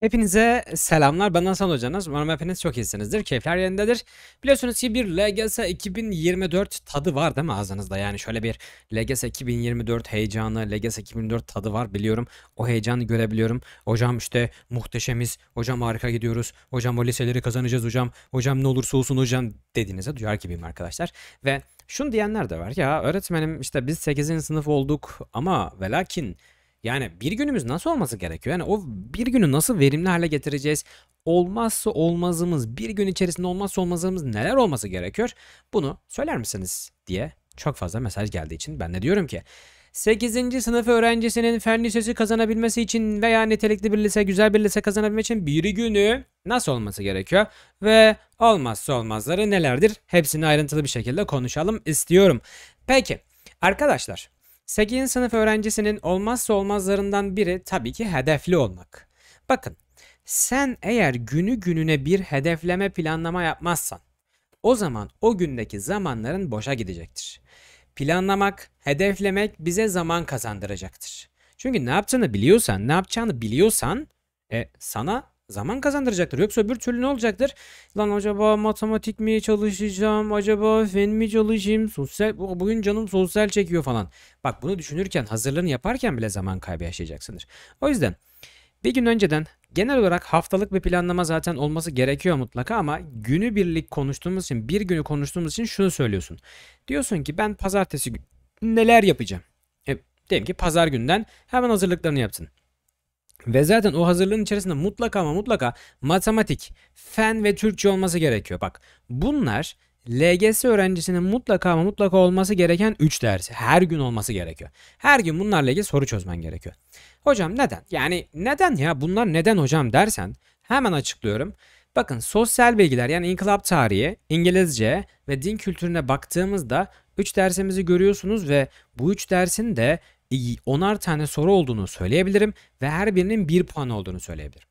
Hepinize selamlar. Ben Hasan Hocanız. Umarım hepiniz çok iyisinizdir. Keyifler yerindedir. Biliyorsunuz ki bir LGS 2024 tadı var değil mi ağzınızda? Yani şöyle bir LGS 2024 heyecanı, LGS 2024 tadı var biliyorum. O heyecanı görebiliyorum. Hocam işte muhteşemiz. Hocam harika gidiyoruz. Hocam o liseleri kazanacağız hocam. Hocam ne olursa olsun hocam dediğinize duyar gibiyim arkadaşlar. Ve şunu diyenler de var. Ya öğretmenim işte biz 8. sınıf olduk ama velakin lakin yani bir günümüz nasıl olması gerekiyor? Yani o bir günü nasıl verimli hale getireceğiz? Olmazsa olmazımız, bir gün içerisinde olmazsa olmazımız neler olması gerekiyor? Bunu söyler misiniz diye çok fazla mesaj geldiği için ben de diyorum ki 8. sınıf öğrencisinin fen lisesi kazanabilmesi için veya nitelikli bir lise, güzel bir lise kazanabilmek için bir günü nasıl olması gerekiyor ve olmazsa olmazları nelerdir? Hepsini ayrıntılı bir şekilde konuşalım istiyorum. Peki arkadaşlar 8. sınıf öğrencisinin olmazsa olmazlarından biri tabii ki hedefli olmak. Bakın, sen eğer günü gününe bir hedefleme planlama yapmazsan, o zaman o gündeki zamanların boşa gidecektir. Planlamak, hedeflemek bize zaman kazandıracaktır. Çünkü ne yaptığını biliyorsan, ne yapacağını biliyorsan e, sana zaman kazandıracaktır. Yoksa bir türlü ne olacaktır? Lan acaba matematik mi çalışacağım? Acaba fen mi çalışayım? Sosyal bugün canım sosyal çekiyor falan. Bak bunu düşünürken, hazırlığını yaparken bile zaman kaybı yaşayacaksındır. O yüzden bir gün önceden genel olarak haftalık bir planlama zaten olması gerekiyor mutlaka ama günü birlik konuştuğumuz için, bir günü konuştuğumuz için şunu söylüyorsun. Diyorsun ki ben pazartesi gün neler yapacağım? E, diyelim ki pazar günden hemen hazırlıklarını yaptın. Ve zaten o hazırlığın içerisinde mutlaka ama mutlaka matematik, fen ve Türkçe olması gerekiyor. Bak bunlar LGS öğrencisinin mutlaka ama mutlaka olması gereken 3 ders. Her gün olması gerekiyor. Her gün bunlarla ilgili soru çözmen gerekiyor. Hocam neden? Yani neden ya bunlar neden hocam dersen hemen açıklıyorum. Bakın sosyal bilgiler yani inkılap tarihi, İngilizce ve din kültürüne baktığımızda 3 dersimizi görüyorsunuz ve bu 3 dersin de 10'ar tane soru olduğunu söyleyebilirim ve her birinin bir puan olduğunu söyleyebilirim.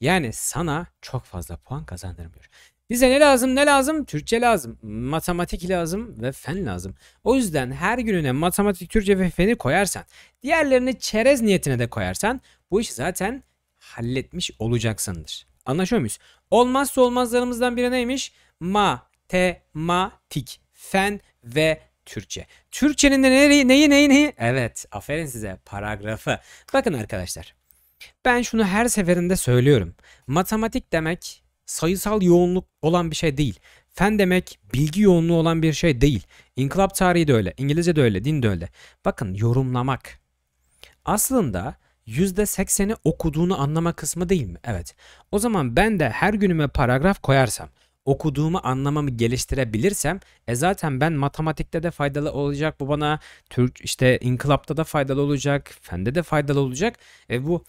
Yani sana çok fazla puan kazandırmıyor. Bize ne lazım ne lazım? Türkçe lazım, matematik lazım ve fen lazım. O yüzden her gününe matematik, Türkçe ve feni koyarsan, diğerlerini çerez niyetine de koyarsan bu işi zaten halletmiş olacaksındır. Anlaşıyor muyuz? Olmazsa olmazlarımızdan biri neymiş? Matematik, fen ve Türkçe. Türkçenin de neyi, neyi neyi neyi? Evet aferin size paragrafı. Bakın arkadaşlar ben şunu her seferinde söylüyorum. Matematik demek sayısal yoğunluk olan bir şey değil. Fen demek bilgi yoğunluğu olan bir şey değil. İnkılap tarihi de öyle, İngilizce de öyle, din de öyle. Bakın yorumlamak. Aslında %80'i okuduğunu anlama kısmı değil mi? Evet. O zaman ben de her günüme paragraf koyarsam okuduğumu anlamamı geliştirebilirsem e zaten ben matematikte de faydalı olacak bu bana Türk işte inkılapta da faydalı olacak fende de faydalı olacak ve bu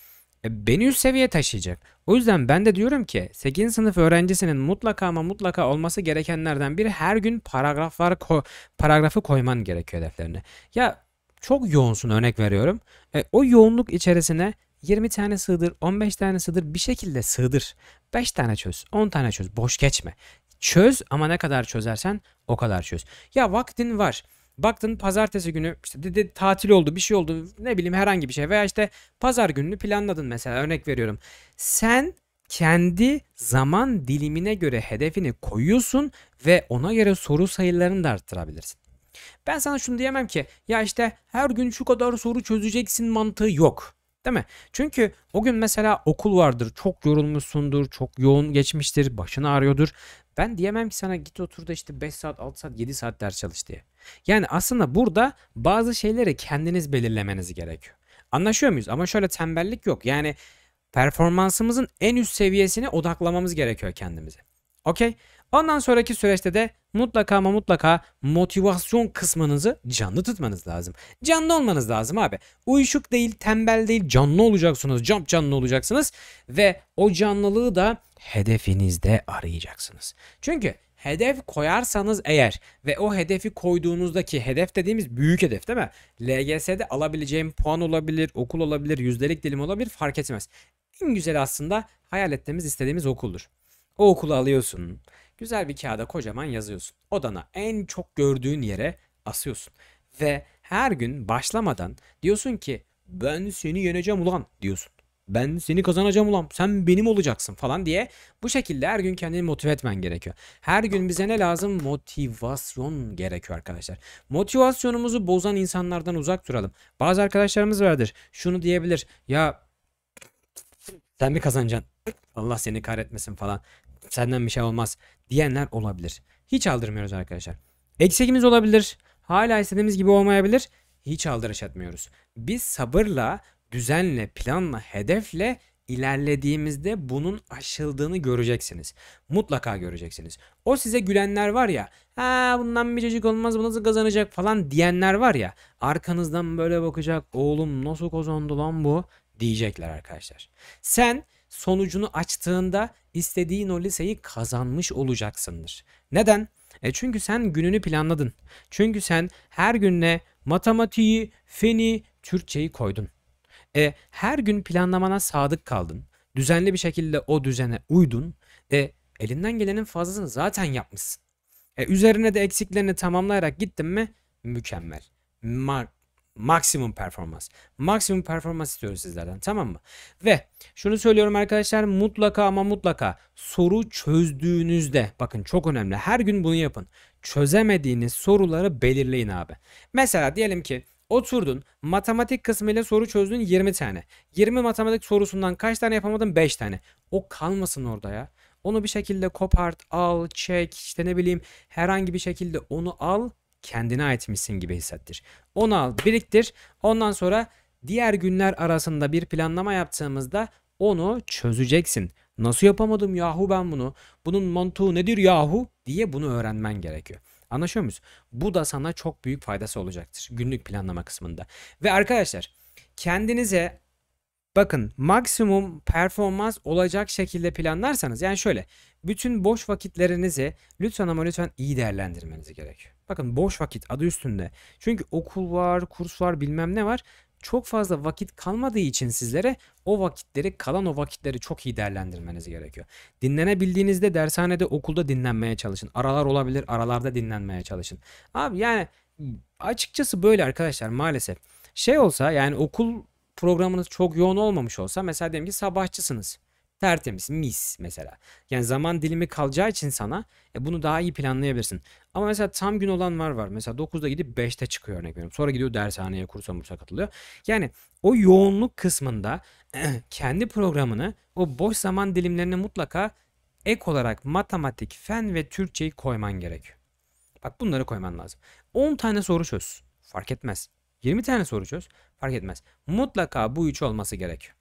e, beni üst seviyeye taşıyacak. O yüzden ben de diyorum ki 8. sınıf öğrencisinin mutlaka ama mutlaka olması gerekenlerden biri her gün paragraflar ko- paragrafı koyman gerekiyor hedeflerine. Ya çok yoğunsun örnek veriyorum. E, o yoğunluk içerisine 20 tane sığdır, 15 tane sığdır bir şekilde sığdır. 5 tane çöz, 10 tane çöz. Boş geçme. Çöz ama ne kadar çözersen o kadar çöz. Ya vaktin var. Baktın pazartesi günü işte dedi tatil oldu bir şey oldu ne bileyim herhangi bir şey veya işte pazar gününü planladın mesela örnek veriyorum. Sen kendi zaman dilimine göre hedefini koyuyorsun ve ona göre soru sayılarını da arttırabilirsin. Ben sana şunu diyemem ki ya işte her gün şu kadar soru çözeceksin mantığı yok. Değil mi? Çünkü o gün mesela okul vardır. Çok yorulmuşsundur, çok yoğun geçmiştir, başını ağrıyordur. Ben diyemem ki sana git otur da işte 5 saat, 6 saat, 7 saat ders çalış diye. Yani aslında burada bazı şeyleri kendiniz belirlemeniz gerekiyor. Anlaşıyor muyuz? Ama şöyle tembellik yok. Yani performansımızın en üst seviyesine odaklamamız gerekiyor kendimizi. Okey? Ondan sonraki süreçte de mutlaka ama mutlaka motivasyon kısmınızı canlı tutmanız lazım. Canlı olmanız lazım abi. Uyuşuk değil, tembel değil, canlı olacaksınız. Camp canlı olacaksınız ve o canlılığı da hedefinizde arayacaksınız. Çünkü hedef koyarsanız eğer ve o hedefi koyduğunuzdaki hedef dediğimiz büyük hedef değil mi? LGS'de alabileceğim puan olabilir, okul olabilir, yüzdelik dilim olabilir fark etmez. En güzel aslında hayal ettiğimiz istediğimiz okuldur. O okulu alıyorsun. Güzel bir kağıda kocaman yazıyorsun. Odana en çok gördüğün yere asıyorsun. Ve her gün başlamadan diyorsun ki ben seni yeneceğim ulan diyorsun. Ben seni kazanacağım ulan sen benim olacaksın falan diye bu şekilde her gün kendini motive etmen gerekiyor. Her gün bize ne lazım? Motivasyon gerekiyor arkadaşlar. Motivasyonumuzu bozan insanlardan uzak duralım. Bazı arkadaşlarımız vardır şunu diyebilir ya sen mi kazanacaksın? Allah seni kahretmesin falan senden bir şey olmaz diyenler olabilir. Hiç aldırmıyoruz arkadaşlar. Eksikimiz olabilir. Hala istediğimiz gibi olmayabilir. Hiç aldırış etmiyoruz. Biz sabırla, düzenle, planla, hedefle ilerlediğimizde bunun aşıldığını göreceksiniz. Mutlaka göreceksiniz. O size gülenler var ya, ha bundan bir cacık olmaz bu nasıl kazanacak falan diyenler var ya, arkanızdan böyle bakacak, oğlum nasıl kazandı lan bu diyecekler arkadaşlar. Sen sonucunu açtığında istediğin o liseyi kazanmış olacaksındır. Neden? E çünkü sen gününü planladın. Çünkü sen her günle matematiği, feni, Türkçeyi koydun. E her gün planlamana sadık kaldın. Düzenli bir şekilde o düzene uydun. E elinden gelenin fazlasını zaten yapmışsın. E üzerine de eksiklerini tamamlayarak gittin mi mükemmel. Mar Maksimum performans. Maksimum performans istiyoruz sizlerden tamam mı? Ve şunu söylüyorum arkadaşlar mutlaka ama mutlaka soru çözdüğünüzde bakın çok önemli her gün bunu yapın. Çözemediğiniz soruları belirleyin abi. Mesela diyelim ki oturdun matematik kısmıyla soru çözdün 20 tane. 20 matematik sorusundan kaç tane yapamadın 5 tane. O kalmasın orada ya. Onu bir şekilde kopart, al, çek, işte ne bileyim herhangi bir şekilde onu al kendine aitmişsin gibi hissettir. Onu al biriktir. Ondan sonra diğer günler arasında bir planlama yaptığımızda onu çözeceksin. Nasıl yapamadım yahu ben bunu? Bunun mantığı nedir yahu? diye bunu öğrenmen gerekiyor. Anlaşıyor muyuz? Bu da sana çok büyük faydası olacaktır günlük planlama kısmında. Ve arkadaşlar kendinize bakın maksimum performans olacak şekilde planlarsanız yani şöyle bütün boş vakitlerinizi lütfen ama lütfen iyi değerlendirmeniz gerekiyor. Bakın boş vakit adı üstünde. Çünkü okul var, kurs var, bilmem ne var. Çok fazla vakit kalmadığı için sizlere o vakitleri, kalan o vakitleri çok iyi değerlendirmeniz gerekiyor. Dinlenebildiğinizde dershanede, okulda dinlenmeye çalışın. Aralar olabilir, aralarda dinlenmeye çalışın. Abi yani açıkçası böyle arkadaşlar maalesef. Şey olsa yani okul programınız çok yoğun olmamış olsa mesela diyelim ki sabahçısınız. Tertemiz, mis mesela. Yani zaman dilimi kalacağı için sana e, bunu daha iyi planlayabilirsin. Ama mesela tam gün olanlar var. Mesela 9'da gidip 5'te çıkıyor örnek veriyorum. Sonra gidiyor dershaneye, kursa, mursa katılıyor. Yani o yoğunluk kısmında eh, kendi programını o boş zaman dilimlerine mutlaka ek olarak matematik, fen ve Türkçeyi koyman gerekiyor. Bak bunları koyman lazım. 10 tane soru çöz. Fark etmez. 20 tane soru çöz. Fark etmez. Mutlaka bu üç olması gerekiyor.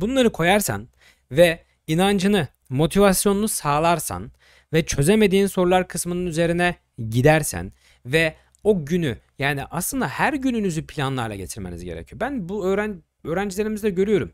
Bunları koyarsan ve inancını, motivasyonunu sağlarsan ve çözemediğin sorular kısmının üzerine gidersen ve o günü yani aslında her gününüzü planlarla getirmeniz gerekiyor. Ben bu öğren öğrencilerimizde görüyorum.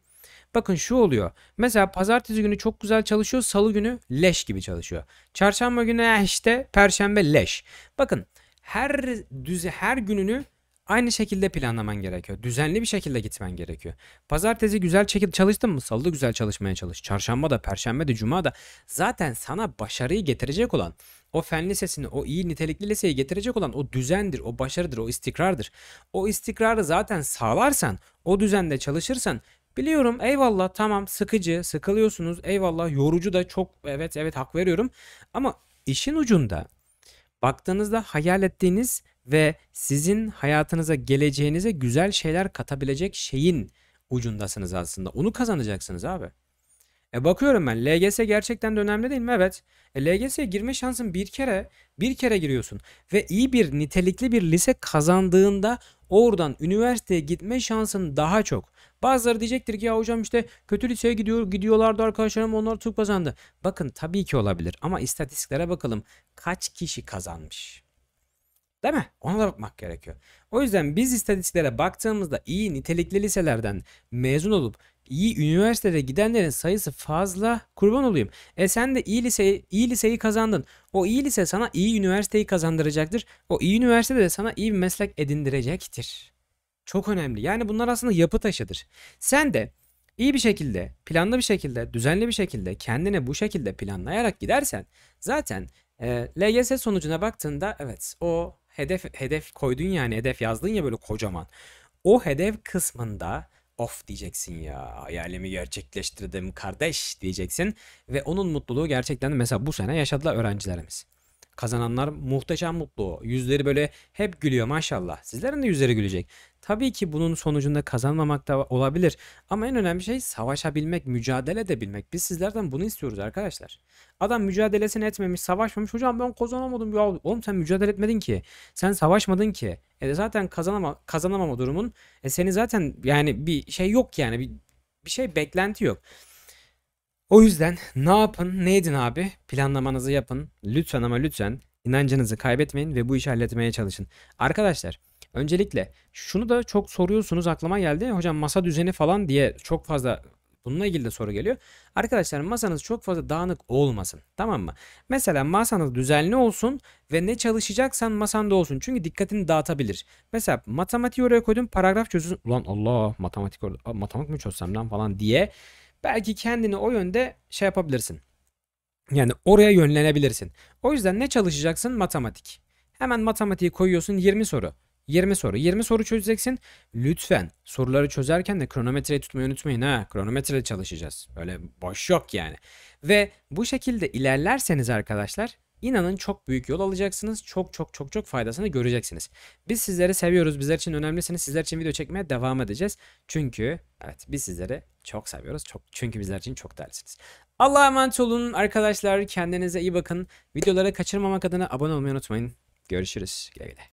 Bakın şu oluyor. Mesela pazartesi günü çok güzel çalışıyor. Salı günü leş gibi çalışıyor. Çarşamba günü eh, işte perşembe leş. Bakın her düzü her gününü Aynı şekilde planlaman gerekiyor. Düzenli bir şekilde gitmen gerekiyor. Pazartesi güzel şekilde çalıştın mı? Salı güzel çalışmaya çalış. Çarşamba da, perşembe de, cuma da zaten sana başarıyı getirecek olan o fen lisesini, o iyi nitelikli liseyi getirecek olan o düzendir, o başarıdır, o istikrardır. O istikrarı zaten sağlarsan, o düzende çalışırsan Biliyorum eyvallah tamam sıkıcı, sıkılıyorsunuz eyvallah yorucu da çok evet evet hak veriyorum. Ama işin ucunda baktığınızda hayal ettiğiniz ve sizin hayatınıza, geleceğinize güzel şeyler katabilecek şeyin ucundasınız aslında. Onu kazanacaksınız abi. E bakıyorum ben LGS gerçekten de önemli değil mi? Evet. E LGS'ye girme şansın bir kere, bir kere giriyorsun ve iyi bir nitelikli bir lise kazandığında oradan üniversiteye gitme şansın daha çok. Bazıları diyecektir ki ya hocam işte kötü liseye gidiyor gidiyorlardı arkadaşlarım onlar Türk kazandı. Bakın tabii ki olabilir ama istatistiklere bakalım kaç kişi kazanmış? Değil mi? Ona da bakmak gerekiyor. O yüzden biz istatistiklere baktığımızda iyi nitelikli liselerden mezun olup iyi üniversitelere gidenlerin sayısı fazla kurban olayım. E sen de iyi liseyi, iyi liseyi kazandın. O iyi lise sana iyi üniversiteyi kazandıracaktır. O iyi üniversite de sana iyi bir meslek edindirecektir. Çok önemli. Yani bunlar aslında yapı taşıdır. Sen de iyi bir şekilde, planlı bir şekilde, düzenli bir şekilde kendine bu şekilde planlayarak gidersen zaten e, LGS sonucuna baktığında evet o hedef hedef koydun yani hedef yazdın ya böyle kocaman. O hedef kısmında of diyeceksin ya hayalimi gerçekleştirdim kardeş diyeceksin ve onun mutluluğu gerçekten mesela bu sene yaşadılar öğrencilerimiz. Kazananlar muhteşem mutlu. Yüzleri böyle hep gülüyor maşallah. Sizlerin de yüzleri gülecek. Tabii ki bunun sonucunda kazanmamak da olabilir. Ama en önemli şey savaşabilmek, mücadele edebilmek. Biz sizlerden bunu istiyoruz arkadaşlar. Adam mücadelesini etmemiş, savaşmamış. Hocam ben kazanamadım ya. Oğlum sen mücadele etmedin ki. Sen savaşmadın ki. E zaten kazanama, kazanamama durumun. E seni zaten yani bir şey yok yani. Bir, bir şey beklenti yok. O yüzden ne yapın, ne edin abi? Planlamanızı yapın. Lütfen ama lütfen inancınızı kaybetmeyin ve bu işi halletmeye çalışın. Arkadaşlar öncelikle şunu da çok soruyorsunuz aklıma geldi. Hocam masa düzeni falan diye çok fazla Bununla ilgili de soru geliyor. Arkadaşlar masanız çok fazla dağınık olmasın. Tamam mı? Mesela masanız düzenli olsun ve ne çalışacaksan masanda olsun. Çünkü dikkatini dağıtabilir. Mesela matematiği oraya koydum paragraf çözün. Ulan Allah matematik orada matematik mi çözsem lan falan diye belki kendini o yönde şey yapabilirsin. Yani oraya yönlenebilirsin. O yüzden ne çalışacaksın? Matematik. Hemen matematiği koyuyorsun 20 soru. 20 soru. 20 soru çözeceksin. Lütfen soruları çözerken de kronometreyi tutmayı unutmayın ha. Kronometreyle çalışacağız. Öyle boş yok yani. Ve bu şekilde ilerlerseniz arkadaşlar inanın çok büyük yol alacaksınız. Çok çok çok çok faydasını göreceksiniz. Biz sizleri seviyoruz. Bizler için önemlisiniz. Sizler için video çekmeye devam edeceğiz. Çünkü evet biz sizleri çok seviyoruz. Çok, çünkü bizler için çok değerlisiniz. Allah'a emanet olun arkadaşlar. Kendinize iyi bakın. Videoları kaçırmamak adına abone olmayı unutmayın. Görüşürüz. Güle güle.